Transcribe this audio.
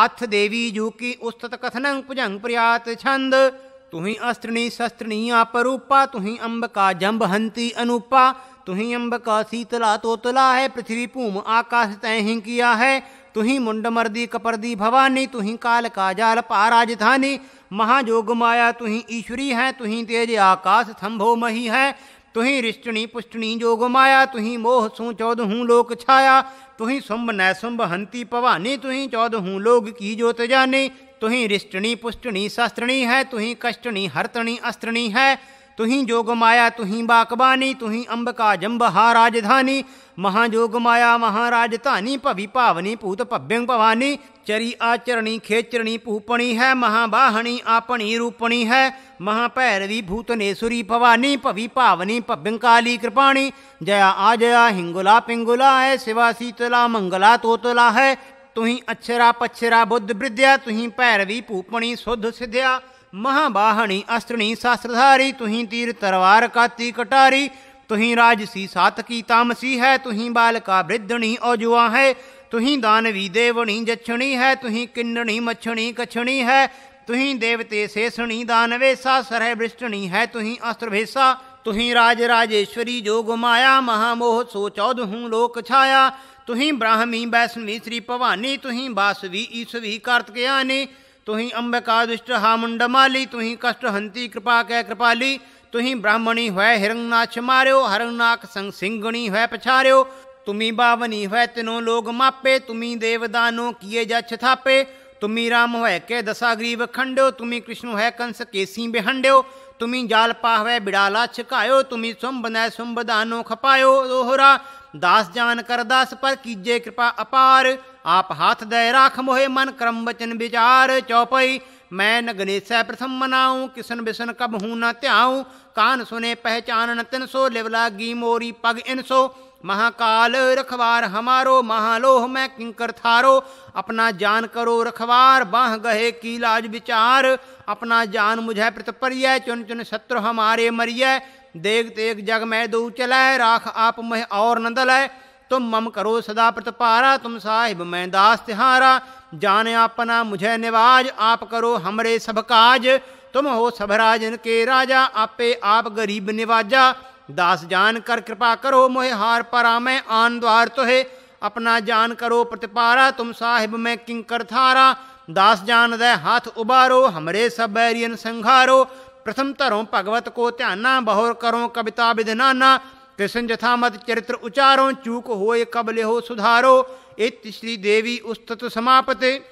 आथ देवी जू की उस्तत कथनंग पुजंग प्रयात छंद तुही अस्त्रणी शस्त्रणी रूपा तुही अम्ब का जम्ब हंती अनुपा तुही अम्ब का शीतला तोतला है पृथ्वी पूम आकाश तय किया है तुही मर्दी कपर्दी भवानी तुही काल का जाल पा राजधानी महाजोग माया तुही ईश्वरी है तुही तेज आकाश थम्भो मही है तुही रिष्टणी पुष्टणी जोग माया तुही मोह सु चौदहूँ लोक छाया तुही सुम्ब नैसुम्ब हंती पवानी तुही चौदहूँ लोग की जोत जाने तुही रिष्टणी पुष्टणी शस्त्रणी है तुही कष्टणी हर्तणी अस्त्रणी है तुही जोग माया तुही बाकबानी तुही अंबका जंब हा राजधानी महाजोग माया महाराज धानी भवि भावनी भूत भव्यंग भवानी चरी आचरणी खेचरणी पूपणी है महाबाहणी आपणी रूपणी है महाभैरवी भूतनेसुरी भवानी भवि भावनी भव्यंकाली कृपाणी जया आ जया हिंगुला पिंगुला है शिवा शीतला मंगला तोतला है तुही अक्षरा पक्षरा बुद्ध बृद्या तुही भैरवी पूपणी शुद्ध सिद्ध्या महाबाहणी अस्त्रणी शास्त्रधारी तुही तीर तरवार का तीकटारी तुही राजसी सातकी तामसी है तुही बालका का वृद्धणी औजुआ है तुही दानवी देवणी जक्षणी है तुही किन्नणी मच्छणी कछणी है तुही देवते शेषणी दानवेशा सरह वृष्टणी है तुही अस्त्रभेशा तुही राज राजेश्वरी जोग माया महामोह सो चौदहूँ लोक छाया तुही ब्राह्मी वैष्णवी श्री भवानी तुही बासवी ईसवी कार्तिकयानी ਤੁਹੀ ਅੰਬਿਕਾ ਦੁਸ਼ਟ ਹਾ ਮਾਲੀ ਤੁਹੀ ਕਸ਼ਟ ਹੰਤੀ ਕਿਰਪਾ ਕੈ ਕਿਰਪਾਲੀ ਤੁਹੀ ਬ੍ਰਾਹਮਣੀ ਹੋਇ ਹਿਰੰਗਨਾਥ ਮਾਰਿਓ ਹਰੰਗਨਾਥ ਸੰਗ ਸਿੰਘਣੀ ਹੋਇ ਪਛਾਰਿਓ ਤੁਮੀ ਬਾਵਨੀ ਹੋਇ ਤਿਨੋ ਲੋਗ ਮਾਪੇ ਤੁਮੀ ਦੇਵਦਾਨੋ ਕੀਏ ਜਛ ਥਾਪੇ ਤੁਮੀ ਰਾਮ ਹੋਇ ਕੇ ਦਸਾ ਗਰੀਬ ਖੰਡਿਓ ਤੁਮੀ ਕ੍ਰਿਸ਼ਨ ਹੋਇ ਕੰਸ ਕੇਸੀ ਬਿਹੰਡਿਓ ਤੁਮੀ ਜਾਲ ਪਾਹਵੇ ਬਿੜਾਲਾ ਛਕਾਇਓ ਤੁਮੀ ਸੁੰਬ ਨੈ ਸੁੰਬ ਖਪਾਇਓ ਦੋਹਰਾ दास जान कर दास पर कीजे कृपा अपार आप हाथ दय राख मोहे मन क्रम वचन विचार चौपई मैं न गणेश प्रथम मनाऊं किसन बिसन कब हूँ न त्याऊं कान सुने पहचान न तिन सो लिवला गी मोरी पग इन सो महाकाल रखवार हमारो महालोह मैं किंकर थारो अपना जान करो रखवार बाह गहे की लाज विचार अपना जान मुझे पर चुन चुन शत्रु हमारे मरिय देख देख जग मैं दू चलाय राख आप मह और नंद लय तुम मम करो सदा प्रतपारा तुम साहिब मैं दास तिहारा जान अपना मुझे निवाज आप करो हमरे सब काज तुम हो राजन के राजा आपे आप गरीब निवाजा दास जान कर कृपा करो मोहे हार परा मैं आन द्वार तोहे अपना जान करो प्रतिपारा तुम साहिब मैं किंकर थारा दास जान दे हाथ उबारो हमरे सब बैरियन संघारो प्रथम तरों भगवत को ध्याना बहोर करो कविता विधनाना कृष्ण मत चरित्र उचारो चूक होए कबले हो सुधारो इत श्री देवी उस्तत समापते